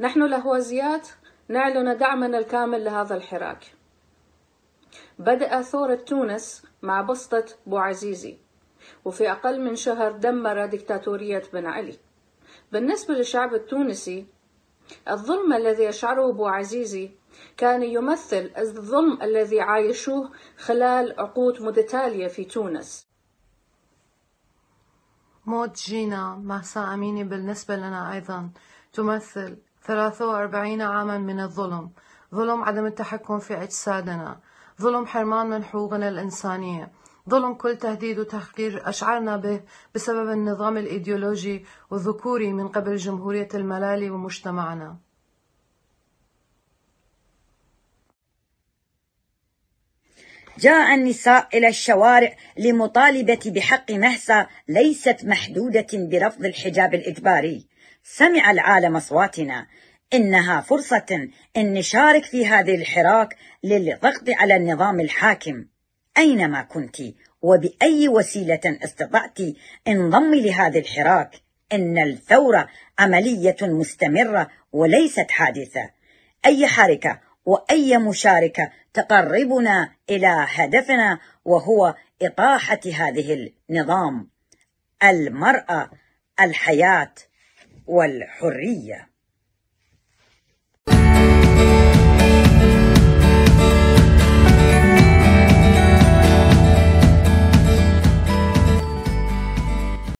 نحن الأهوازيات نعلن دعمنا الكامل لهذا الحراك بدأ ثورة تونس مع بسطة بوعزيزي وفي أقل من شهر دمر دكتاتورية بن علي بالنسبة للشعب التونسي الظلم الذي يشعره بوعزيزي كان يمثل الظلم الذي عايشوه خلال عقود متتالية في تونس موت جينا مهسا أميني بالنسبة لنا أيضا تمثل 43 عاما من الظلم ظلم عدم التحكم في أجسادنا ظلم حرمان من حقوقنا الإنسانية ظلم كل تهديد وتحقير أشعرنا به بسبب النظام الإيديولوجي والذكوري من قبل جمهورية الملالي ومجتمعنا جاء النساء إلى الشوارع لمطالبة بحق مهسا ليست محدودة برفض الحجاب الإجباري سمع العالم أصواتنا إنها فرصة إن نشارك في هذه الحراك للضغط على النظام الحاكم أينما كنت وبأي وسيلة استطعت انضمي لهذا الحراك إن الثورة عملية مستمرة وليست حادثة أي حركة واي مشاركه تقربنا الى هدفنا وهو اطاحه هذه النظام المراه الحياه والحريه